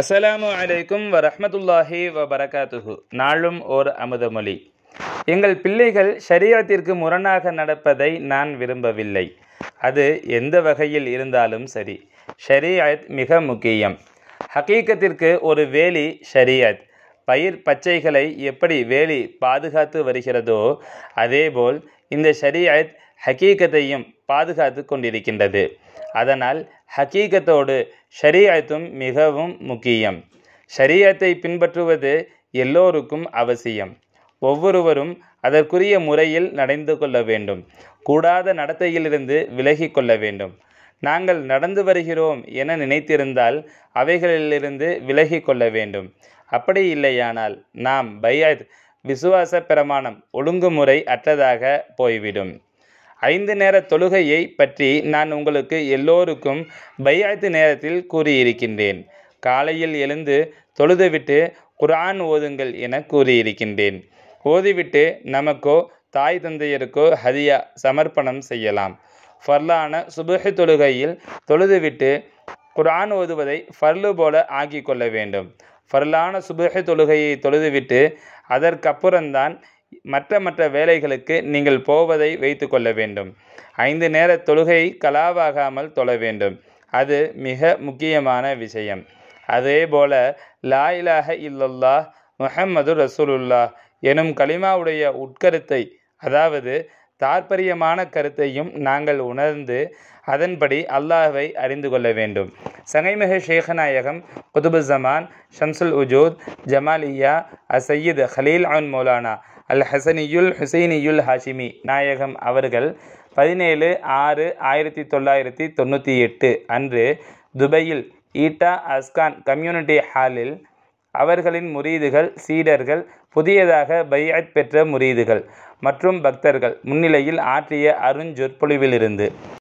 அஸ்ஸலாமு அலைக்கும் வ பரகாத்துஹு நாளும் ஓர் அமுதமொழி எங்கள் பிள்ளைகள் ஷரியத்திற்கு முரணாக நடப்பதை நான் விரும்பவில்லை அது எந்த வகையில் இருந்தாலும் சரி ஷரியத் மிக முக்கியம் ஹக்கீக்கத்திற்கு ஒரு வேலி ஷரியத் பயிர் பச்சைகளை எப்படி வேலி பாதுகாத்து வருகிறதோ அதேபோல் இந்த ஷரியத் ஹக்கீக்கத்தையும் பாதுகாத்து கொண்டிருக்கின்றது அதனால் ஹக்கீக்கத்தோடு ஷரியத்தும் மிகவும் முக்கியம் ஷரியத்தை பின்பற்றுவது எல்லோருக்கும் அவசியம் ஒவ்வொருவரும் அதற்குரிய முறையில் நடந்து கொள்ள வேண்டும் கூடாத நடத்தையிலிருந்து விலகி கொள்ள வேண்டும் நாங்கள் நடந்து வருகிறோம் என நினைத்திருந்தால் அவைகளிலிருந்து விலகி கொள்ள வேண்டும் அப்படி இல்லையானால் நாம் பையத் விசுவாச பிரமாணம் ஒழுங்குமுறை அற்றதாக போய்விடும் ஐந்து நேர தொழுகையை பற்றி நான் உங்களுக்கு எல்லோருக்கும் பையாத்து நேரத்தில் கூறியிருக்கின்றேன் காலையில் எழுந்து தொழுதுவிட்டு குரான் ஓதுங்கள் என கூறியிருக்கின்றேன் ஓதிவிட்டு நமக்கோ தாய் தந்தையருக்கோ ஹதியா சமர்ப்பணம் செய்யலாம் ஃபர்லான சுபஹி தொழுகையில் தொழுதுவிட்டு குரான் ஓதுவதை ஃபர்லு போல ஆக்கி கொள்ள வேண்டும் ஃபர்லான சுபஹி தொழுகையை தொழுதுவிட்டு அதற்கப்புறம்தான் மற்ற மற்ற வேலைகளுக்கு நீங்கள் போவதை வைத்து கொள்ள வேண்டும் ஐந்து நேர தொழுகை கலாவாகாமல் தொழ வேண்டும் அது மிக முக்கியமான விஷயம் அதே போல லா இல்லல்லா முஹம்மது ரசூலுல்லா எனும் கலிமாவுடைய உட்கருத்தை அதாவது தாற்பரியமான கருத்தையும் நாங்கள் உணர்ந்து அதன்படி அல்லாஹை அறிந்து கொள்ள வேண்டும் சங்கைமிகு ஷேகநாயகம் ஜமான் ஷம்சுல் உஜூத் ஜமாலியா அசையீத் ஹலீல் அன் மௌலானா அல் ஹசனியுல் ஹுசைனியுல் ஹாஷிமி நாயகம் அவர்கள் பதினேழு ஆறு ஆயிரத்தி தொள்ளாயிரத்தி தொண்ணூற்றி எட்டு அன்று துபையில் ஈட்டா அஸ்கான் கம்யூனிட்டி ஹாலில் அவர்களின் முறீதுகள் சீடர்கள் புதியதாக பையத் பெற்ற முறீதுகள் மற்றும் பக்தர்கள் முன்னிலையில் ஆற்றிய அருஞ்சொற்பொழிவிலிருந்து